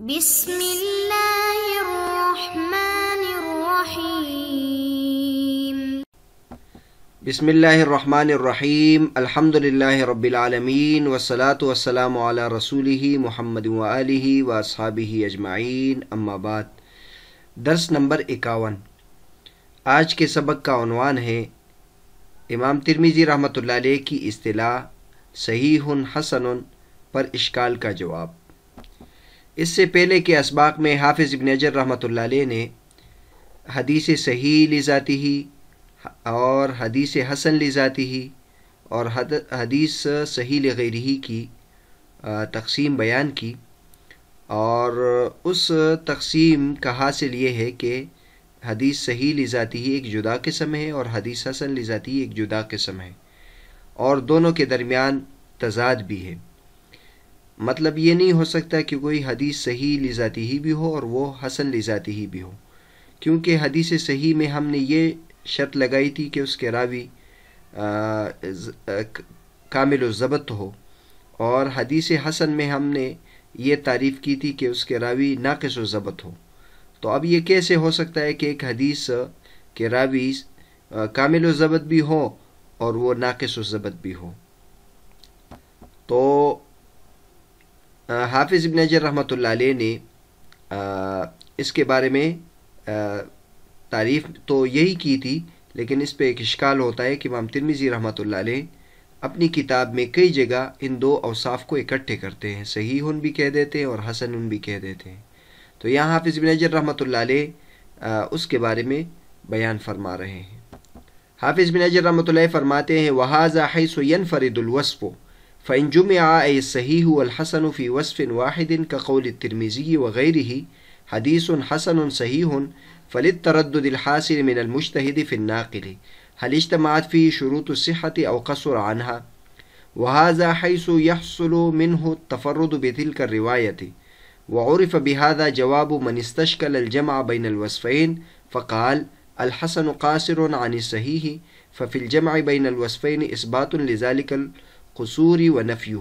بسم الله الرحمن الرحيم بسم الله الرحمن الرحيم الحمد لله رب العالمين والصلاة والسلام على رسوله محمد وآله وأصحابه أجمعين अम्मा बाद दर्स नंबर इक्यावन आज के सबक का उनवान है इमाम तिरमिजी रहमतुल्लाह की इस्तला सही हसन पर इश्काल का जवाब इससे पहले के इसबाक में हाफिज़ इबन अजर रहमत ने हदीस सही जाती ही और हदीस हसन ली जाती ही और हदीस सही गई रही की तकसीम बयान की और उस तकसीम का हासिल ये है कि हदीस सही ली जाती ही एक जुदा किस्म है और हदीस हसन जाती ही एक जुदा किस्म है और दोनों के दरमियान तजाद भी है मतलब ये नहीं हो सकता कि कोई हदीस सही लिजाती ही भी हो और वो हसन लिजाती ही भी हो क्योंकि हदीस सही में हमने ये शर्त लगाई थी कि उसके रावी कामिल ज़बत हो और हदीस हसन में हमने ये तारीफ़ की थी कि उसके रावी नाकस ज़बत हो तो अब ये कैसे हो सकता है कि एक हदीस के रावी कामिल ज़बत भी हो और वो नाकस ज़बत भी हो तो हाफिज़ इब्न अजर रहमत ने इसके बारे में तारीफ़ तो यही की थी लेकिन इस पर एक इश्काल होता है कि इमाम तिरमिज़ी रहमत ला अपनी किताब में कई जगह इन दो अवसाफ़ को इकट्ठे करते हैं सही उन भी कह देते हैं और हसन उन भी कह देते हैं तो यहाँ हाफिज़ बिन अजर रहमत ला उसके बारे में बयान फरमा रहे हैं हाफिज़ बिन अजर रहमत फ़रमाते हैं वहाज़ा हैसुन फ़रीदुलवसफ़ो فإن جمع أي الصحيح والحسن في وصف واحد كقول الترمذي وغيره حديث حسن صحيح فللتردد الحاصل من المجتهد في الناقل هل اجتمعت فيه شروط الصحة أو قصر عنها وهذا حيث يحصل منه التفرد بتلك الرواية وعرف بهذا جواب من استشكل الجمع بين الوصفين فقال الحسن قاصر عن الصحيح ففي الجمع بين الوصفين إثبات لذلك الوصف कसूरी व नफ़ी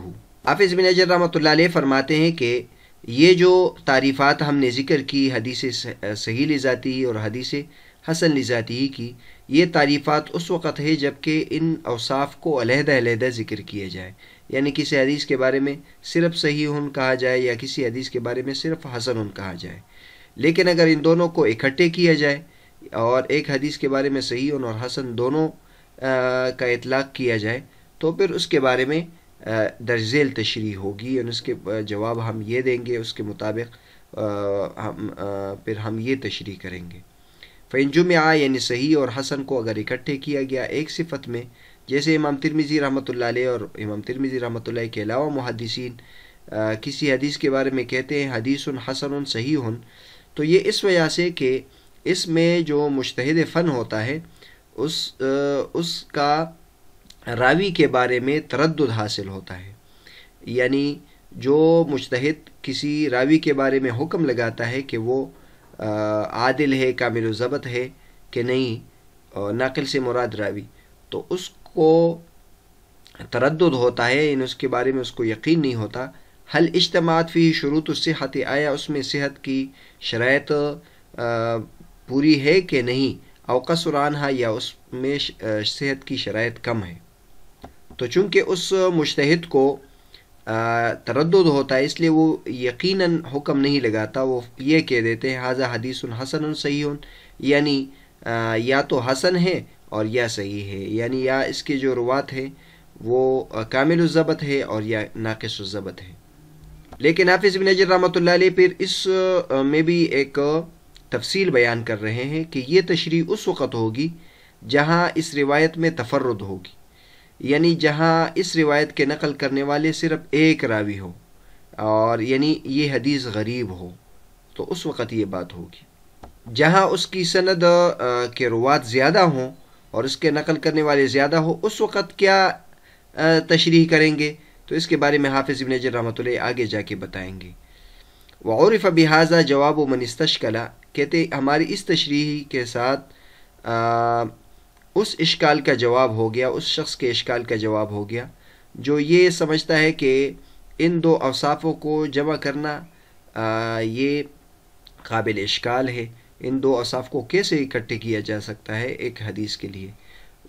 हाफिज़ बिन अजर रमत फरमाते हैं कि ये जो तारीफ़ात हमने ज़िक्र की हदीस सही लिजाती और हदीस हसन जाती ही की ये तारीफ़ात उस वक़्त है जबकि इन अवसाफ़ को अलहदा ज़िक्र किया जाए यानी किसी हदीस के बारे में सिर्फ सही उन कहा जाए या किसी हदीस के बारे में सिर्फ हसन उन कहा जाए लेकिन अगर इन दोनों को इकट्ठे किया जाए और एक हदीस के बारे में सही और हसन दोनों आ, का इतलाक़ किया जाए तो फिर उसके बारे में दर्जेल तशरी होगी और उसके जवाब हम ये देंगे उसके मुताबिक हम फिर हम ये तशरी करेंगे फ़ैनजुम आ यानी सही और हसन को अगर इकट्ठे किया गया एक सिफत में जैसे इमाम तिरमिज़ी रहमत और इमाम तिरमिज़ी रहमत के अलावा मुहदसिन किसी हदीस के बारे में कहते हैं हदीस उन हसन सही हन तो ये इस वजह से कि इसमें जो मुश्तद फ़न होता है उस उसका रावी के बारे में तरद हासिल होता है यानी जो मुश्तहद किसी रावी के बारे में हुक्म लगाता है कि वो आदिल है कामिल ज़बत है कि नहीं नाकिल से मुराद रावी तो उसको तरद होता है इन उसके बारे में उसको यकीन नहीं होता हल इज्तमात फ़ी तो सेहत आया उसमें सेहत की शरात पूरी है कि नहीं अवकसुरान है या उसमें सेहत की शरात कम है तो चूँकि उस मुश्तहद को तरद होता है इसलिए वो यकीनन हुक्म नहीं लगाता वो ये कह देते हैं हाजा हदीस हसन सही यानी आ, या तो हसन है और या सही है यानी या इसके जो रुवात है वो कामिल ज़बत है और या नाकस ज़बत है लेकिन हाफिज़ बिन नजर रहमत फिर इस में भी एक तफसील बयान कर रहे हैं कि ये तशरी उस वक़्त होगी जहाँ इस रिवायत में तफरद होगी यानी जहाँ इस रिवायत के नकल करने वाले सिर्फ एक रावी हो और यानी ये हदीस गरीब हो तो उस वक़्त ये बात होगी जहाँ उसकी सनद के रुवात ज़्यादा हों और उसके नकल करने वाले ज़्यादा हो उस वक़्त क्या तशरी करेंगे तो इसके बारे में हाफिज़ इबन जर रहमत आगे जाके बताएंगे वरफ़ बिहाजा जवाब व मनस्तशकला कहते हमारी इस तशरी के साथ उस इश्काल का जवाब हो गया उस शख्स के इश्काल का जवाब हो गया जो ये समझता है कि इन दो अवसाफ़ों को जमा करना आ, ये काबिल इश्काल है इन दो असाफ को कैसे इकट्ठे किया जा सकता है एक हदीस के लिए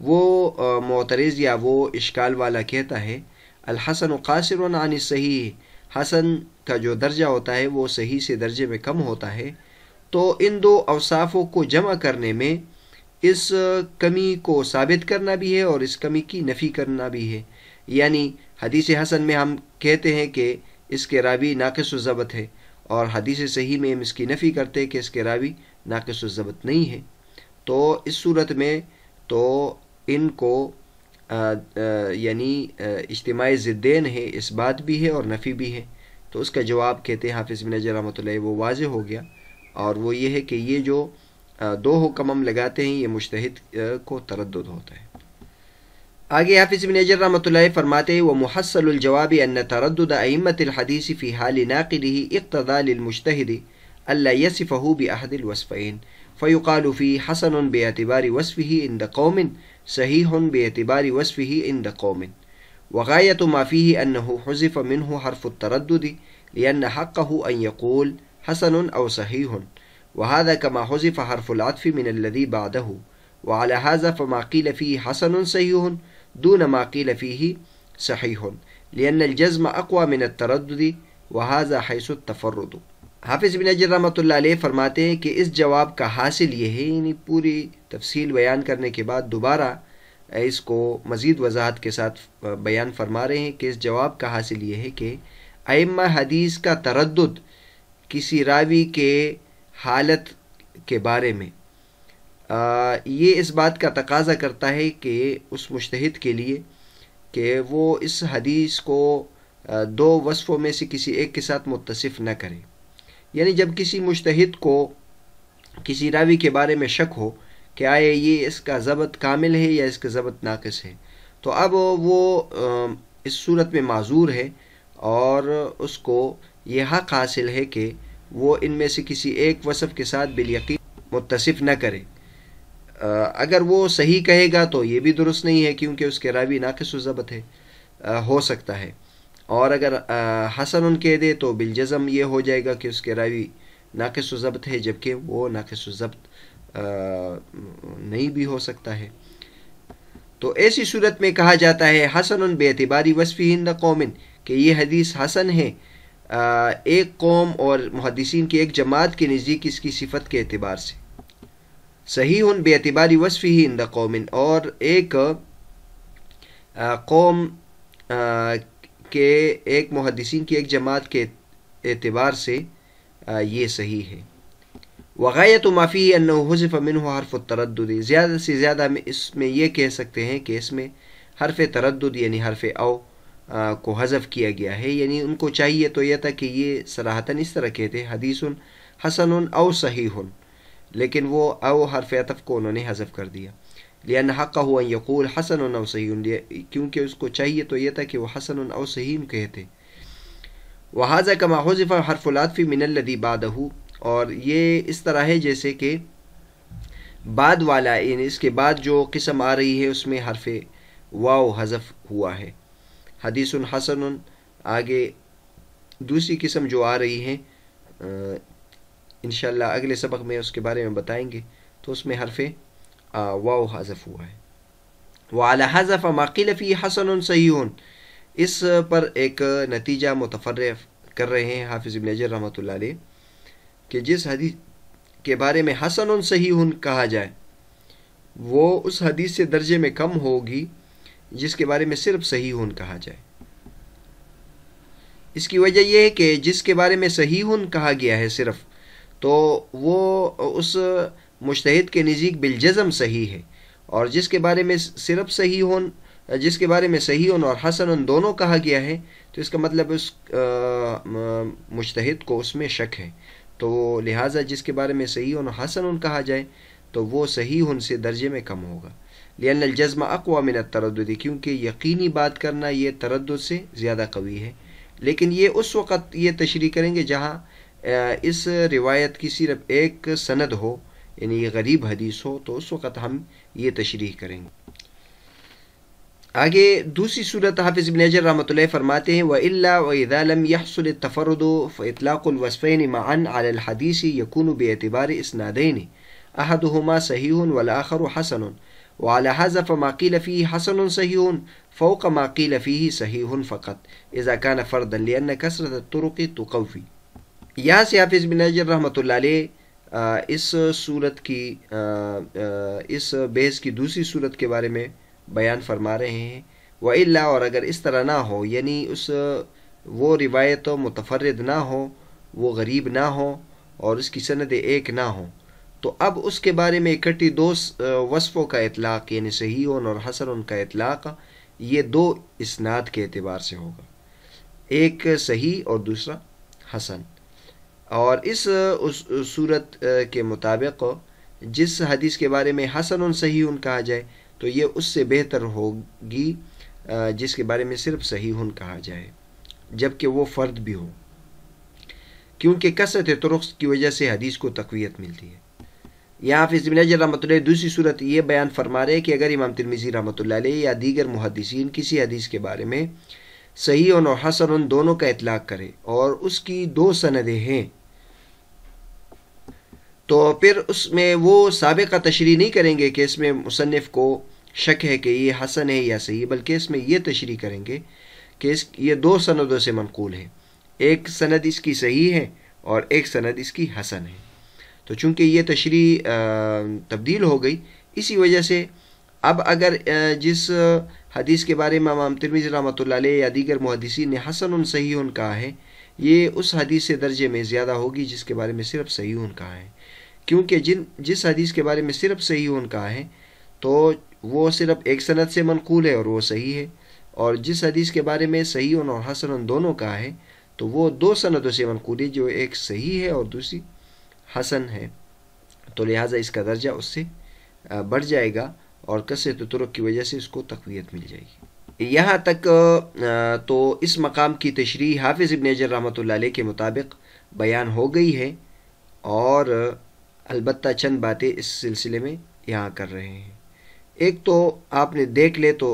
वो मोतरज़ या वो इश्काल वाला कहता है अलहसन कासिर आन सही हसन का जो दर्जा होता है वो सही से दर्जे में कम होता है तो इन दो अवसाफ़ों को जमा करने में इस कमी को साबित करना भी है और इस कमी की नफ़ी करना भी है यानी हदीस हसन में हम कहते हैं कि इसके रावी नाकसबत है और हदीस सही में हम इसकी नफ़ी करते हैं कि इसके रावी नाकसबत नहीं है तो इस सूरत में तो इनको यानी इज्तमाही ज़िद्दैन है इस बात भी है और नफ़ी भी है तो उसका जवाब कहते हैं हाफिज़ मिनजर रहमत वो वाज हो गया और वो ये है कि ये जो दो हुक्म हम लगाते हैं ये मुश्तहद को तरद होता है आगे हाफिज़ बिन अजर रमत फरमाते हैं व महसल जवाब अन तरद अमत हदीस फ़ी हाल नाकद इकतदा लमशतद अल्ला यसफ़हू बहद वसफ़ैन फ़युकाल फ़ी हसन बेतबार वसफ़ी इन द कौमिन सही बेतबार वसफ़ी इन द कौमिन وغاية ما فيه أنه حذف منه حرف التردد لأن حقه أن يقول حسن أو صحيح وهذا كما حذف حرف العطف من الذي بعده وعلى هذا فما قيل فيه حسن سيء دون ما قيل فيه صحيح لأن الجزم أقوى من التردد वहाजा हैसु तफरद हाफिज़ बिन अजर रहमतुल्लाह अलैह फरमाते हैं कि इस जवाब का हासिल यह है यानी पूरी तफसील बयान करने के बाद दोबारा इसको मज़ीद वजाहत के साथ बयान फरमा रहे हैं कि इस जवाब का हासिल यह है कि अम हदीस का तरद किसी रावी के हालत के बारे में आ, ये इस बात का तकाजा करता है कि उस मुश्तहद के लिए कि वो इस हदीस को दो वसफ़ों में से किसी एक के साथ मुतसिफ न करें यानी जब किसी मुश्तहद को किसी रावी के बारे में शक हो कि आए ये इसका ज़बत कामिल है या इसका ज़बत नाकस है तो अब वो इस सूरत में माजूर है और उसको यह हक हासिल है कि वो इनमें से किसी एक वसफ़ के साथ बिलयकीन मुतसिफ़ न करे अगर वो सही कहेगा तो ये भी दुरुस्त नहीं है क्योंकि उसके रावी नाकसबत है आ, हो सकता है और अगर आ, हसन उन कह दे तो बिलजम ये हो जाएगा कि उसके रावी नाकसबत है जबकि वो नाकसबत नहीं भी हो सकता है तो ऐसी सूरत में कहा जाता है हसन उन बेतबारी वसफ़ी हिंद कौमिन कि ये हदीस हसन है एक कौम और मुहदसिन की एक जमात के नज़दीक इसकी सिफत के अतबार से सही उन बेतबारी वसफ़ ही इन दौमिन और एक कौम के एक मुहदसिन की एक जमात के अतबार से ये सही है तो माफ़ी हज़फ़ मिन हरफ तरद ज़्यादा से ज़्यादा हम इसमें यह कह सकते हैं कि इसमें हरफ तरद यानी हरफ अव को हज़फ किया गया है यानी उनको चाहिए तो यह था कि ये सराहता इस तरह कहते हदीसन हसन अव सही लेकिन वो अव हरफ अतफ को उन्होंने हज़फ कर दिया लिया हक़ हुआ यकूल हसन अव सही क्योंकि उसको चाहिए तो यह था कि वह हसन अव सही कहते वहाजा का हज़फ़ हरफुलातफ़ी मिनल्लदी बादहू और ये इस तरह है जैसे कि बाद वाला इसके बाद जो किस्म आ रही है उसमें हरफ वाव हज़फ हुआ है हदीसुल हसन आगे दूसरी किस्म जो आ रही है इन अगले सबक में उसके बारे में बताएंगे तो उसमें हरफ वाओ हज़फ़ हुआ है वाला हज़फ़ मक़िलफी हसन सहीन इस पर एक नतीजा मुतफर कर रहे हैं हाफिज़ इब्न अजर रहमत कि जिस हदीस के बारे में हसन सही कहा जाए वो उस हदीस से दर्जे में कम होगी जिसके बारे में सिर्फ सही हुन कहा जाए इसकी वजह यह है कि जिसके बारे में सही हुन कहा गया है सिर्फ तो वो उस मुश्तहिद के नज़ीक बिलजम सही है और जिसके बारे में सिर्फ सही हुन जिसके बारे में सही उन और हसन उन दोनों कहा गया है तो इसका मतलब उस मुश्तहिद को उसमें शक है तो लिहाजा जिसके बारे में सही उन हसन उन कहा जाए तो वो सही उन से दर्जे में कम होगा लियन जज्म अकवा मिन तरद क्योंकि यकीनी बात करना ये तरद से ज़्यादा कवी है लेकिन ये उस वक़्त ये तशरी करेंगे जहाँ इस रिवायत की सिर्फ एक सनद हो यानी ये गरीब हदीस हो तो उस वक़्त हम ये तशरी करेंगे आगे दूसरी सूरत हाफिज़ बिन रहमत फरमाते हैं वल्ला वदालम यहसुल तफरद फ़लाक़ुलवसफ़ैन मान अलहदीसी यकून बेतबार इस इसनादैन أحدهما صحيح والآخر حسن وعلى هذا فما قيل فيه حسن صحيح فوق ما قيل فيه صحيح فقط إذا كان فردا لأن كثرة الطرق تقوي यहाँ से हाफिज़ बिन नजर इस सूरत की इस बहस की दूसरी सूरत के बारे में बयान फरमा रहे हैं व इल्ला और अगर इस तरह ना हो यानी उस वो रिवायत मुतफरद ना हो वो गरीब ना हो और उसकी सनद एक ना हो तो अब उसके बारे में इकट्ठी दो वसफ़ों का इतलाक़ यानी सही और हसन का इतलाक़ ये दो इसनाद के अतबार से होगा एक सही और दूसरा हसन और इस उस सूरत के मुताबिक जिस हदीस के बारे में हसन सही उन कहा जाए तो ये उससे बेहतर होगी जिसके बारे में सिर्फ सही उन कहा जाए जबकि वो फ़र्द भी हो क्योंकि कसरत तुरुख की वजह से हदीस को तकवीत मिलती है यहाँ हाफिज़ इबन रहमत दूसरी सूरत ये बयान फरमा रहे कि अगर इमाम तिरमिज़ी रहमत या दीगर मुहदसिन किसी हदीस के बारे में सही और हसन उन दोनों का इतलाक़ करे और उसकी दो सनदें हैं तो फिर उसमें वो सबका तशरी नहीं करेंगे कि इसमें मुसनफ़ को शक है कि ये हसन है या सही बल्कि इसमें यह तशरी करेंगे कि इस ये दो सनदों से मनकूल है एक सनद इसकी सही है और एक सनद इसकी हसन है तो चूंकि ये तशरी तब्दील हो गई इसी वजह से अब अगर जिस हदीस के बारे में इमाम तिरमिज रमत या दीगर मुहदसी ने हसन उन सही कहा है ये उस हदीस से दर्जे में ज़्यादा होगी जिसके बारे में सिर्फ सही कहा है क्योंकि जिन जिस हदीस के बारे में सिर्फ सही कहा है तो वो सिर्फ एक सनत से मनकूल है और वो सही है और जिस हदीस के बारे में सही उन और हसन उन दोनों का है तो वो दो सनतों से मनकूल है जो एक सही है और दूसरी हसन है तो लिहाजा इसका दर्जा उससे बढ़ जाएगा और कसरत तुरक की वजह से इसको तकवीत मिल जाएगी यहाँ तक तो इस मकाम की तशरी हाफिज़ इबन अजर रहमत के मुताबिक बयान हो गई है और अलबत् चंद बातें इस सिलसिले में यहाँ कर रहे हैं एक तो आपने देख ले तो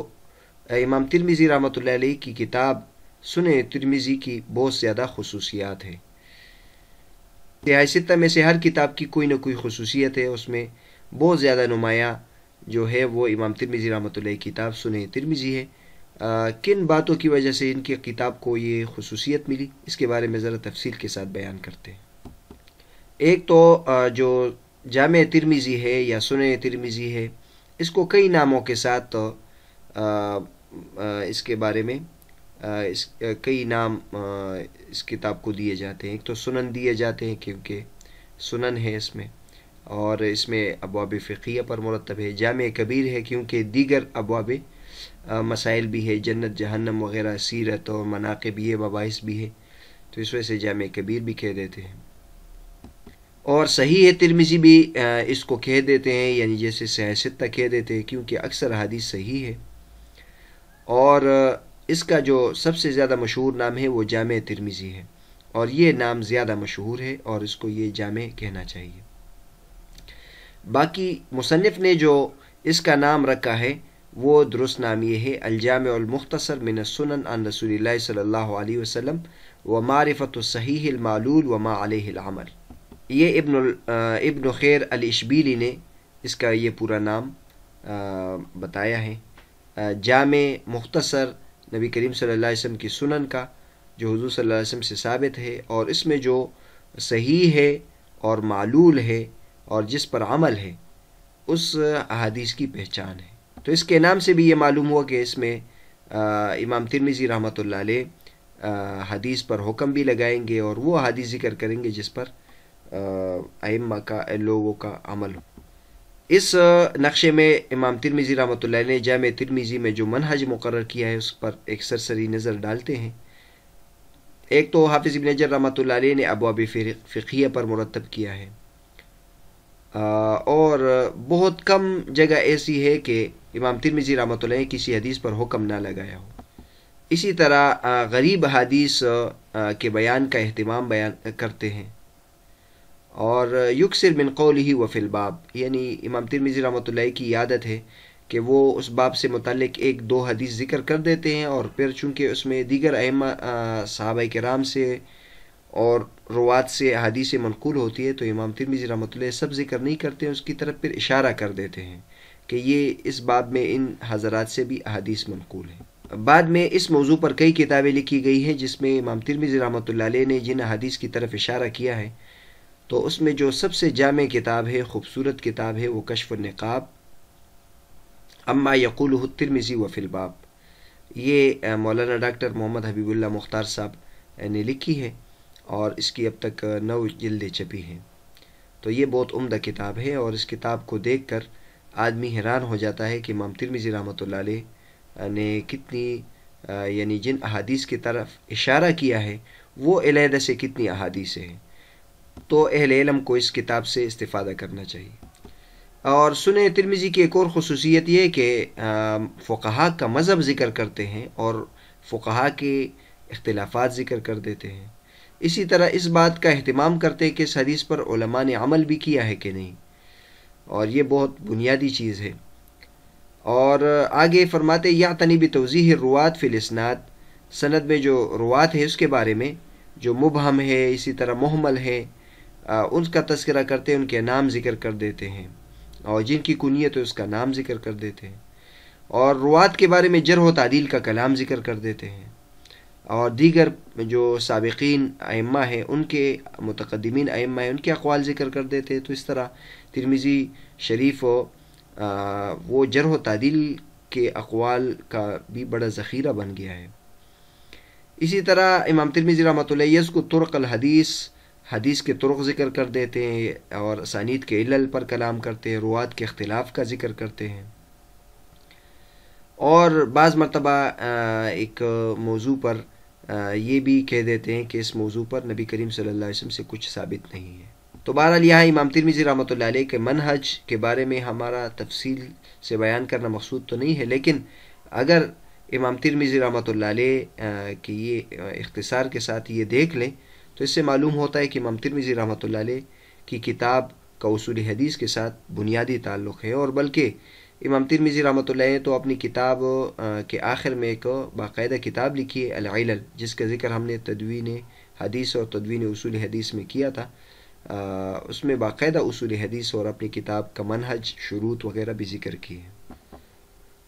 इमाम तिरमिज़ी रहमत की किताब सुने तिरमिज़ी की बहुत ज़्यादा खसूसियात है सियासत में से हर किताब की कोई ना कोई खसूसियत है उसमें बहुत ज़्यादा नुमाया जो है वो इमाम तिरमिज़ी रहमत किताब सुने तिरमिज़ी है आ, किन बातों की वजह से इनकी किताब को ये खसूसियत मिली इसके बारे में ज़रा तफसील के साथ बयान करते हैं एक तो आ, जो जाम तिरमिज़ी है या सुन तिरमिज़ी है इसको कई नामों के साथ तो, आ, आ, इसके बारे में इस कई नाम इस किताब को दिए जाते हैं एक तो सुनन दिए जाते हैं क्योंकि सुनन है इसमें और इसमें अबवाब फ़िया पर मुरतब है जाम कबीर है क्योंकि दीगर अबवाब मसाइल भी है जन्नत जहन्नम वगैरह सीरत और मनाकब है बबाइस भी है तो इस वजह से जाम कबीर भी कह देते हैं और सही है तिरमिज़ी भी इसको कह देते हैं यानी जैसे सयासता कह देते हैं क्योंकि अक्सर हदीस सही है और इसका जो सबसे ज़्यादा मशहूर नाम है वो जाम तिरमिज़ी है और ये नाम ज़्यादा मशहूर है और इसको ये जाम कहना चाहिए बाकी मुसनफ़ ने जो इसका नाम रखा है वो दुरुस्त नाम ये है अलजामख्तसर मिन सुनन अन रसूल सल्ला वसम व मारफ़त सहीमालूल व मामल ये इब्न इब्न खैर अलशबीली ने इसका ये पूरा नाम आ, बताया है जाम मुख्तसर नबी करीम सल्लल्लाहु अलैहि वसल्लम की सुनन का जो हजू सल्लल्लाहु अलैहि वसल्लम से साबित है और इसमें जो सही है और मालूल है और जिस पर अमल है उस अहादीस की पहचान है तो इसके नाम से भी ये मालूम हुआ कि इसमें आ, इमाम तिरमिज़ी रहमत ला हदीस पर हुक्म भी लगाएंगे और वो हदीस जिक्र करेंगे जिस पर अम्मा का लोगों का अमल हो इस नक्शे में इमाम तिरमिज़ी रमत ने जाम तिरमिज़ी में जो मनहज मुकर किया है उस पर एक सरसरी नज़र डालते हैं एक तो हाफिज़ इबन नजर रमत ने अबवाब फ़िकिया पर मुरतब किया है और बहुत कम जगह ऐसी है कि इमाम तिरमिज़ी रमत ने किसी हदीस पर हुक्म ना लगाया हो इसी तरह गरीब हदीस के बयान का अहतमाम बयान करते हैं और सिर बिन कौल ही बाब यानी इमाम तिरमिज़ी रमत की आदत है कि वो उस बाब से मुतलक एक दो हदीस ज़िक्र कर देते हैं और फिर चूँकि उसमें दीगर अहम साहब कराम से और रवात से हदीस मनकूल होती है तो इमाम तिरमिज़ी रमत सब ज़िक्र नहीं करते हैं उसकी तरफ फिर इशारा कर देते हैं कि ये इस बाब में इन हजरात से भी अदीस मनकूल है बाद में इस मौजू पर कई किताबें लिखी गई हैं जिसमें इमाम तिरमिज़ी रहमत ने जिन हदीस की तरफ इशारा किया है तो उसमें जो सबसे जाम किताब है ख़ूबसूरत किताब है वो कशफ नक़ाब अम्मा यकुल तिरमिज़ी व फिलबाब ये मौलाना डॉक्टर मोहम्मद हबीबुल्ला मुख्तार साहब ने लिखी है और इसकी अब तक नौ जल्दें छपी हैं तो ये बहुत उम्दा किताब है और इस किताब को देख कर आदमी हैरान हो जाता है कि इमाम तिरमिज़ी रहमत ने कितनी यानी जिन अहादीस की तरफ इशारा किया है वो अलहदा से कितनी अहादीसें हैं तो अहल इलम को इस किताब से इस्तादा करना चाहिए और सुने तिरमिज़ी की एक और खसूसियत ये कि फ़ुकहा का मज़हब ज़िक्र करते हैं और फ़ुकहा के अख्तिलाफ़ ज़िक्र कर देते हैं इसी तरह इस बात का अहतमाम करते हैं कि इस हदीस पर ने अमल भी किया है कि नहीं और ये बहुत बुनियादी चीज़ है और आगे फरमाते या भी तोज़ी रुआत फिलस्नात सनद में जो रुआत है उसके बारे में जो मुबहम है इसी तरह महमल है उनका तस्करा करते हैं उनके नाम ज़िक्र कर देते हैं और जिनकी कुनीत है उसका नाम ज़िक्र कर देते हैं और रुआत के बारे में जर व तदील का कलाम ज़िक्र कर देते हैं और दीगर जो सबकिन अम्मा हैं उनके मतकदमिन अम्मा हैं उनके अकवाल ज़िक्र कर देते हैं तो इस तरह तिरमिज़ी शरीफ हो वो जर व के अकवाल का भी बड़ा ज़ख़ीरा बन गया है इसी तरह इमाम तिरमिज़ी रमत को तुर्क हदीस हदीस के तुरुक ज़िक्र कर देते हैं और सनीत के इल पर कलाम करते हैं रुआत के अख्तिलाफ़ का ज़िक्र करते हैं और बाज़ मरतबा एक मौजू पर ये भी कह देते हैं कि इस मौजू पर नबी करीम सल्लल्लाहु अलैहि से कुछ साबित नहीं है तो बहरहाल यहाँ इमाम तिरमिज़ी रहमत के मनहज के बारे में हमारा तफसील से बयान करना मकसूद तो नहीं है लेकिन अगर इमाम तिरमिज़ी रहमत की ये इख्तसार के साथ ये देख लें तो इससे मालूम होता है कि इमाम तिरमिज़ी रहमत की किताब का उसूल हदीस के साथ बुनियादी ताल्लुक़ है और बल्कि इमाम तिरमिज़ी रहमत ने तो अपनी किताब के आखिर में एक बाकायदा किताब लिखी है अलाइल जिसका ज़िक्र हमने तदवीन हदीस और तदवीन उसूल हदीस में किया था आ, उसमें बाकायदा उसूल हदीस और अपनी किताब का मनहज शुरूत वगैरह भी जिक्र किए है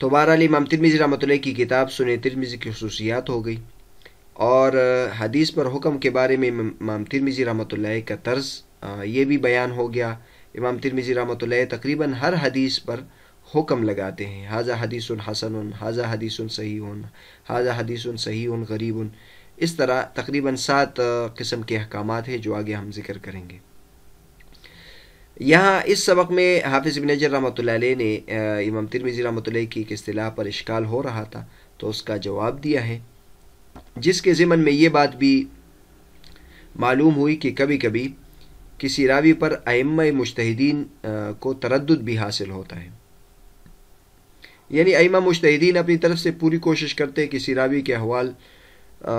तो अली इमाम तिरमिज़ी रहमत की किताब सुन तिरमिज़ी की खसूसियात हो गई और हदीस पर हुक्म के बारे में इमाम तिरमिज़ी रहमत का तर्ज ये भी बयान हो गया इमाम तिरमिज़ी रहमत तकरीबन हर हदीस पर हुक्म लगाते हैं हाजा हदीस हसन हाजा हदीस सही हाजा हदीस सही गरीब इस तरह तकरीबन सात किस्म के अहकाम हैं जो आगे हम जिक्र करेंगे यहाँ इस सबक में हाफिज़ बिन नजर रहमत ने इमाम तिरमिज़ी रहमत की एक असलाह पर इश्काल हो रहा था तो उसका जवाब दिया है जिसके ज़िमन में ये बात भी मालूम हुई कि कभी कभी किसी रावी पर अम मुश्तिन को तरद भी हासिल होता है यानी अमा मुश्तदीन अपनी तरफ से पूरी कोशिश करते किसी रावी के अहवाल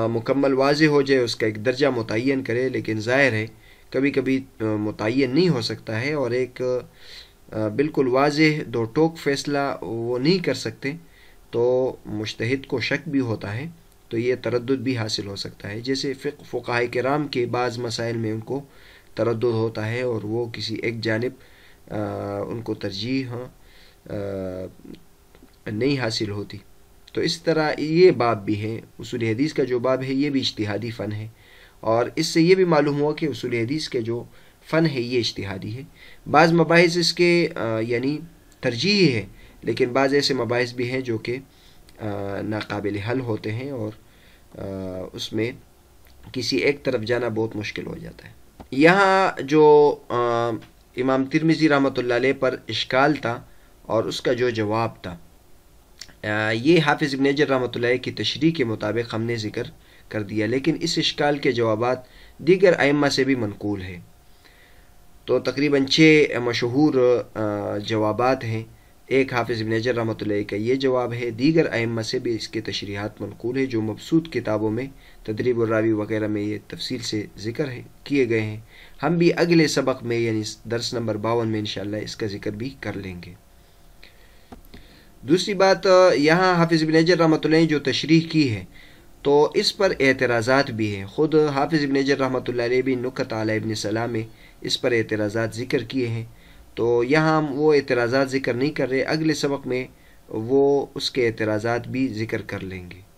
मुकम्मल वाज हो जाए उसका एक दर्जा मुतन करे लेकिन ज़ाहिर है कभी कभी मुतन नहीं हो सकता है और एक बिल्कुल वाज दो टोक फैसला वो नहीं कर सकते तो मुश्त को शक भी होता है तो ये तरद भी हासिल हो सकता है जैसे फ़िक फ़ाह कराम के बाद मसाइल में उनको तरद होता है और वो किसी एक जानब उनको तरजीह नहीं हासिल होती तो इस तरह ये बाब भी है उसूल हदीस का जो बाब है ये भी इश्तहादी फ़न है और इससे ये भी मालूम हुआ कि उसूल हदीस के जो फ़न है ये इश्तिहादी है बाज़ मबास इसके यानी तरजीह है लेकिन बाज़ ऐसे मबास भी हैं जो कि नाकबिल हल होते हैं और आ, उसमें किसी एक तरफ जाना बहुत मुश्किल हो जाता है यहाँ जो आ, इमाम तिरमिज़ी रहमत पर इश्काल था और उसका जो जवाब था आ, ये हाफिज़ इबन अजर रहमत की तशरी के मुताबिक हमने ज़िक्र कर दिया लेकिन इस इश्काल के जवाब दीगर आइम्मा से भी मनकूल है तो तकरीबन छः मशहूर जवाब हैं एक हाफिज़ इबन हजर रहमत का ये जवाब है दीगर अहम से भी इसके तशरीहत मनकूल है जो मबसूद किताबों में तदरीब रावी वगैरह में ये तफसील से जिक्र है किए गए हैं हम भी अगले सबक में यानी दर्स नंबर बावन में इन इसका जिक्र भी कर लेंगे दूसरी बात यहाँ हाफिज़ इबन हजर रहमत जो तशरी की है तो इस पर एतराज़ात भी हैं ख़ुद हाफिज़ इबन हजर रहमत भी नुकत आला सलाम में इस पर एतराज़ा जिक्र किए हैं तो यहाँ हम वो एतराज़ा ज़िक्र नहीं कर रहे अगले सबक में वो उसके एतराज़ा भी ज़िक्र कर लेंगे